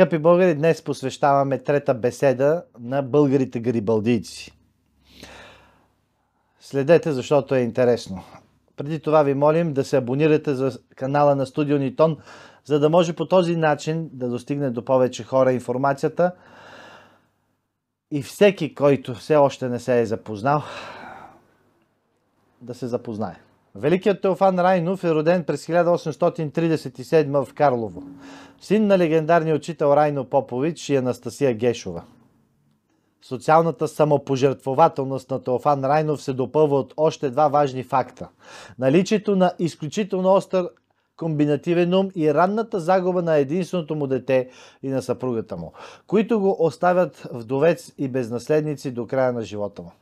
Скъпи българи, днес посвещаваме трета беседа на българите гарибалдийци. Следете, защото е интересно. Преди това ви молим да се абонирате за канала на Студио Нитон, за да може по този начин да достигне до повече хора информацията. И всеки, който все още не се е запознал, да се запознае. Великият Теофан Райнов е роден през 1837 в Карлово. Син на легендарния учител Райно Попович и Анастасия Гешова. Социалната самопожертвователност на Теофан Райнов се допълва от още два важни факта. Наличието на изключително остър комбинативен ум и ранната загуба на единственото му дете и на съпругата му, които го оставят вдовец и безнаследници до края на живота му.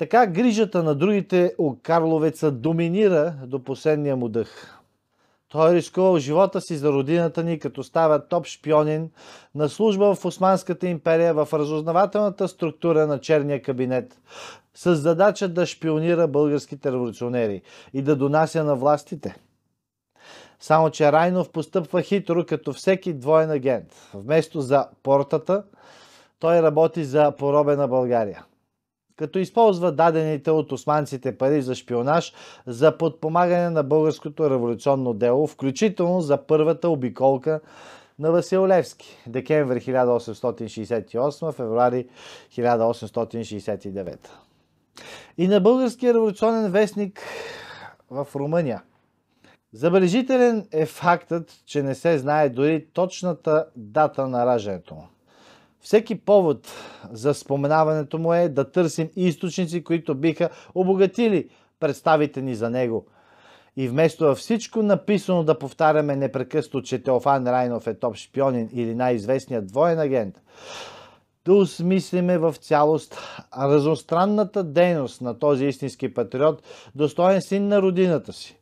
Така грижата на другите у Карловеца доминира до последния му дъх. Той рискувал живота си за родината ни, като става топ шпионин на служба в Османската империя в разузнавателната структура на черния кабинет, с задача да шпионира българските революционери и да донася на властите. Само, че Райнов постъпва хитро като всеки двоен агент. Вместо за портата, той работи за поробена България като използва дадените от османците пари за шпионаж за подпомагане на българското революционно дело, включително за първата обиколка на Васил Левски, декември 1868, февруари 1869. И на българския революционен вестник в Румъния. Забележителен е фактът, че не се знае дори точната дата на раждането му. Всеки повод за споменаването му е да търсим източници, които биха обогатили представите ни за него. И вместо във всичко написано да повтаряме непрекъсто, че Теофан Райнов е топ шпионин или най-известният двоен агент, да осмислиме в цялост разностранната дейност на този истински патриот, достоен син на родината си.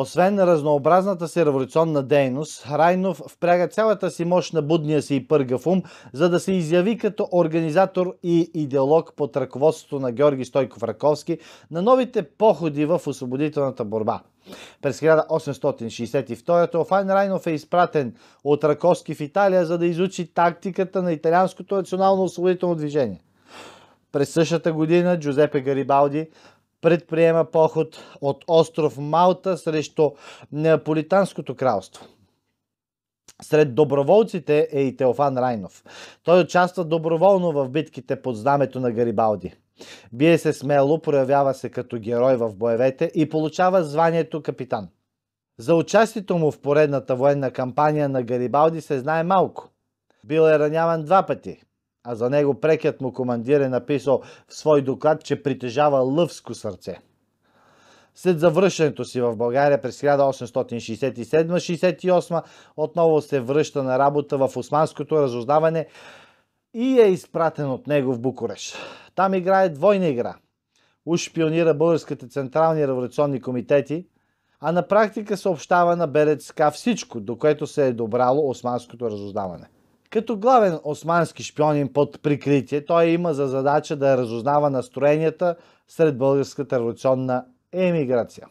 Освен разнообразната си революционна дейност, Райнов впряга цялата си мощ на будния си и пъргав ум, за да се изяви като организатор и идеолог под ръководството на Георги Стойков Раковски на новите походи в освободителната борба. През 1862 Офайн Райнов е изпратен от Раковски в Италия, за да изучи тактиката на италианското национално освободително движение. През същата година Джузепе Гарибалди предприема поход от остров Малта срещу Неаполитанското кралство. Сред доброволците е и Теофан Райнов. Той участва доброволно в битките под знамето на Гарибалди. Бие се смело, проявява се като герой в боевете и получава званието капитан. За участието му в поредната военна кампания на Гарибалди се знае малко. Бил е раняван два пъти а за него прекият му командир е написал в свой доклад, че притежава лъвско сърце. След завръщането си в България през 1867-68 отново се връща на работа в османското разузнаване и е изпратен от него в Букурещ. Там играе двойна игра. Уж шпионира българските централни революционни комитети, а на практика съобщава на берецка всичко, до което се е добрало османското разузнаване. Като главен османски шпионин под прикритие, той има за задача да разузнава настроенията сред българската революционна емиграция.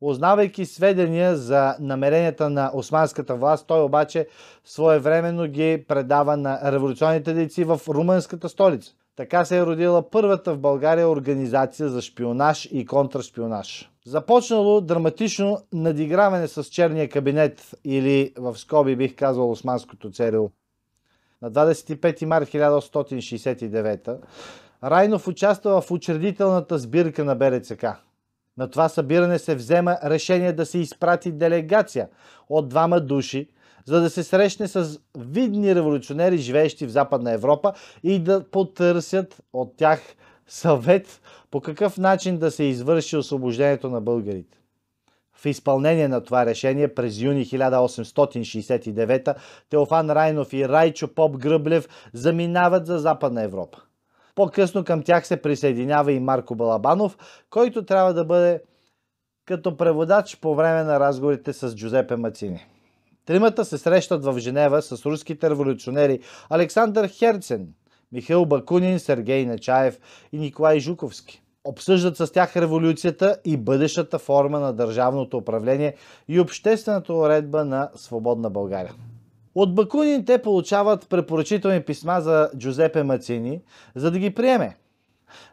Узнавайки сведения за намеренията на османската власт, той обаче своевременно ги предава на революционните дейци в румънската столица. Така се е родила първата в България организация за шпионаж и контрашпионаж. Започнало драматично надиграване с черния кабинет или в скоби бих казал османското царио на 25 март 1869 Райнов участва в учредителната сбирка на БРЦК. На това събиране се взема решение да се изпрати делегация от двама души, за да се срещне с видни революционери, живеещи в Западна Европа и да потърсят от тях съвет по какъв начин да се извърши освобождението на българите. В изпълнение на това решение през юни 1869 Теофан Райнов и Райчо Поп Гръблев заминават за Западна Европа. По-късно към тях се присъединява и Марко Балабанов, който трябва да бъде като преводач по време на разговорите с Джузепе Мацини. Тримата се срещат в Женева с руските революционери Александър Херцен, Михаил Бакунин, Сергей Начаев и Николай Жуковски обсъждат с тях революцията и бъдещата форма на държавното управление и обществената уредба на свободна България. От Бакунин те получават препоръчителни писма за Джузепе Мацини, за да ги приеме.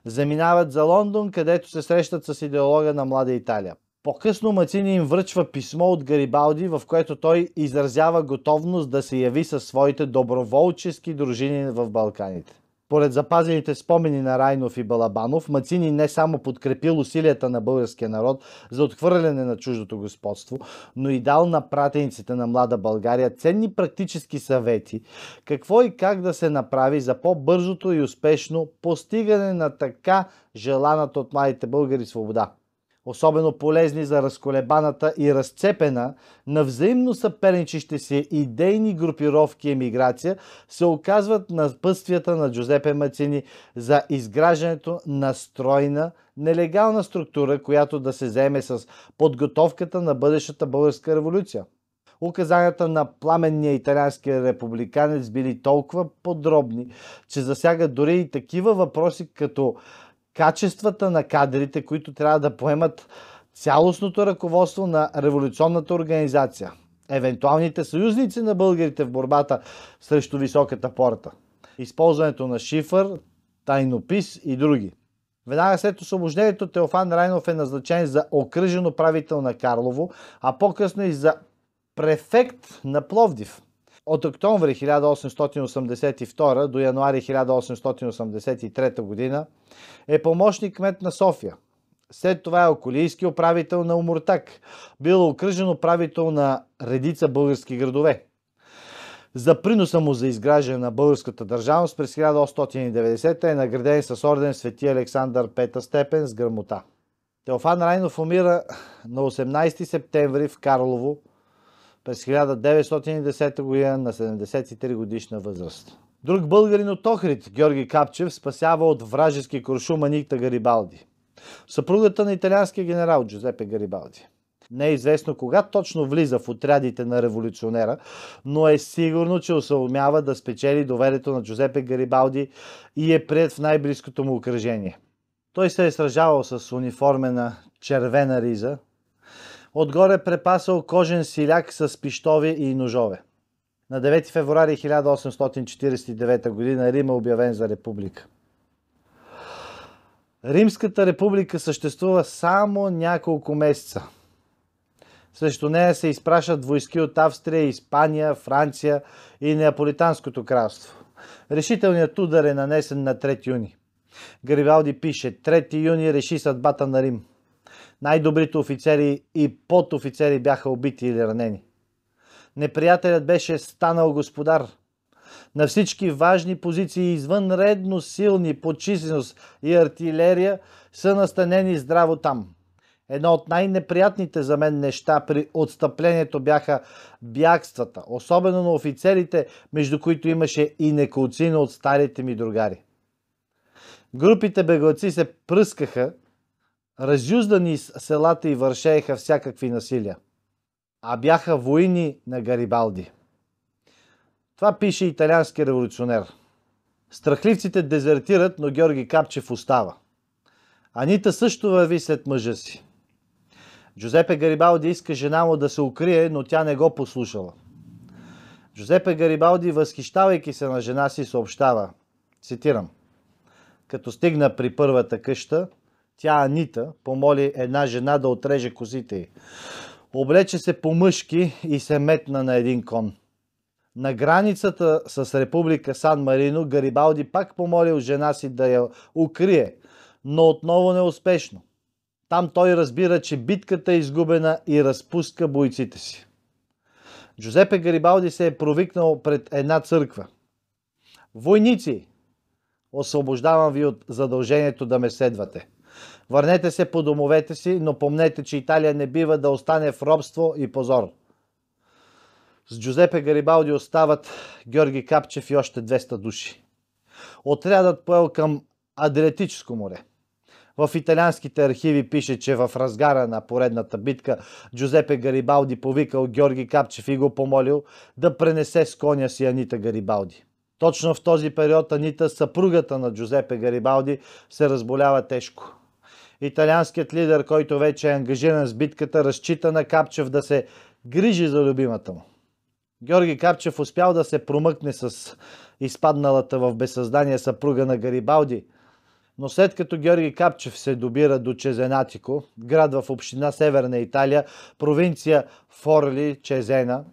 Заминават за Лондон, където се срещат с идеолога на Млада Италия. По-късно Мацини им връчва писмо от Гарибалди, в което той изразява готовност да се яви със своите доброволчески дружини в Балканите. Поред запазените спомени на Райнов и Балабанов, Мацини не само подкрепил усилията на българския народ за отхвърляне на чуждото господство, но и дал на пратениците на млада България ценни практически съвети какво и как да се направи за по-бързото и успешно постигане на така желаната от младите българи свобода особено полезни за разколебаната и разцепена на взаимно съперничещи си идейни групировки емиграция, се оказват на пътствията на Джузепе Мацини за изграждането на стройна нелегална структура, която да се заеме с подготовката на бъдещата българска революция. Указанията на пламенния италиански републиканец били толкова подробни, че засягат дори и такива въпроси като качествата на кадрите, които трябва да поемат цялостното ръководство на революционната организация, евентуалните съюзници на българите в борбата срещу високата порта, използването на шифър, тайнопис и други. Веднага след освобождението Теофан Райнов е назначен за окръжен управител на Карлово, а по-късно и за префект на Пловдив – от октомври 1882 до януари 1883 г. е помощник кмет на София. След това е околийски управител на Умуртак. Бил е окръжен управител на редица български градове. За приноса му за изграждане на българската държавност през 1890 е награден с орден Свети Александър Пета степен с грамота. Теофан Райнов умира на 18 септември в Карлово през 1910 г. на 73 годишна възраст. Друг българин от Охрид, Георги Капчев, спасява от вражески куршум Аникта Гарибалди. Съпругата на италианския генерал Джузепе Гарибалди. Не е известно кога точно влиза в отрядите на революционера, но е сигурно, че осъумява да спечели доверието на Джузепе Гарибалди и е прият в най-близкото му окръжение. Той се е сражавал с униформена червена риза, отгоре препасал кожен силяк с пиштови и ножове. На 9 февруари 1849 г. Рим е обявен за република. Римската република съществува само няколко месеца. Срещу нея се изпращат войски от Австрия, Испания, Франция и Неаполитанското кралство. Решителният удар е нанесен на 3 юни. Гаривалди пише 3 юни реши съдбата на Рим – най-добрите офицери и подофицери бяха убити или ранени. Неприятелят беше станал господар. На всички важни позиции, извънредно силни по численост и артилерия, са настанени здраво там. Едно от най-неприятните за мен неща при отстъплението бяха бягствата, особено на офицерите, между които имаше и неколцина от старите ми другари. Групите беглаци се пръскаха Разюздани из селата и вършееха всякакви насилия, а бяха войни на Гарибалди. Това пише италиански революционер. Страхливците дезертират, но Георги Капчев остава. Анита също върви след мъжа си. Джузепе Гарибалди иска жена му да се укрие, но тя не го послушала. Джузепе Гарибалди, възхищавайки се на жена си, съобщава, цитирам, като стигна при първата къща, тя, Анита, помоли една жена да отреже козите й. Облече се по мъжки и се метна на един кон. На границата с Република Сан Марино Гарибалди пак помолил жена си да я укрие, но отново неуспешно. Там той разбира, че битката е изгубена и разпуска бойците си. Джузепе Гарибалди се е провикнал пред една църква. Войници, освобождавам ви от задължението да ме следвате. Върнете се по домовете си, но помнете, че Италия не бива да остане в робство и позор. С Джузепе Гарибалди остават Георги Капчев и още 200 души. Отрядът поел към Адриатическо море. В италианските архиви пише, че в разгара на поредната битка Джузепе Гарибалди повикал Георги Капчев и го помолил да пренесе с коня си Анита Гарибалди. Точно в този период Анита, съпругата на Джузепе Гарибалди, се разболява тежко. Италианският лидер, който вече е ангажиран с битката, разчита на Капчев да се грижи за любимата му. Георги Капчев успял да се промъкне с изпадналата в безсъздание съпруга на Гарибалди. Но след като Георги Капчев се добира до Чезенатико, град в община Северна Италия, провинция Форли, Чезена,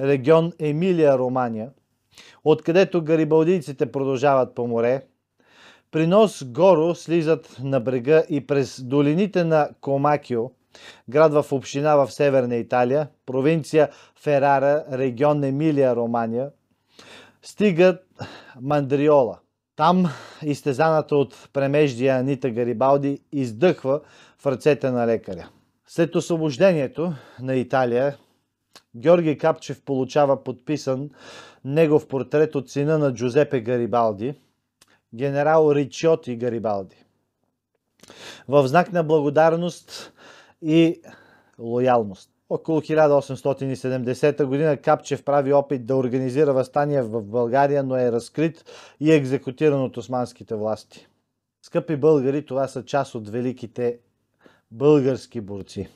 регион Емилия, Романия, откъдето гарибалдийците продължават по море, при нос Горо слизат на брега и през долините на Комакио, град в община в Северна Италия, провинция Ферара, регион Емилия, Романия, стигат Мандриола. Там изтезаната от премеждия Анита Гарибалди издъхва в ръцете на лекаря. След освобождението на Италия, Георги Капчев получава подписан негов портрет от сина на Джузепе Гарибалди – генерал Ричоти Гарибалди. В знак на благодарност и лоялност. Около 1870 г. Капчев прави опит да организира възстание в България, но е разкрит и екзекутиран от османските власти. Скъпи българи, това са част от великите български борци.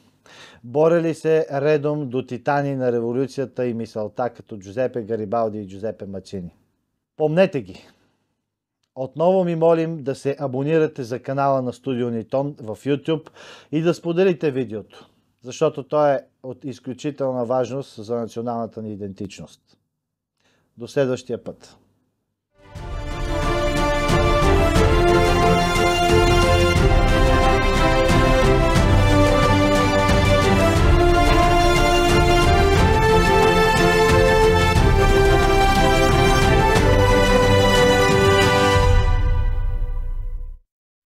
Борели се редом до титани на революцията и мисълта като Джузепе Гарибалди и Джузепе Мацини. Помнете ги! Отново ми молим да се абонирате за канала на Студио Нитон в YouTube и да споделите видеото, защото то е от изключителна важност за националната ни идентичност. До следващия път!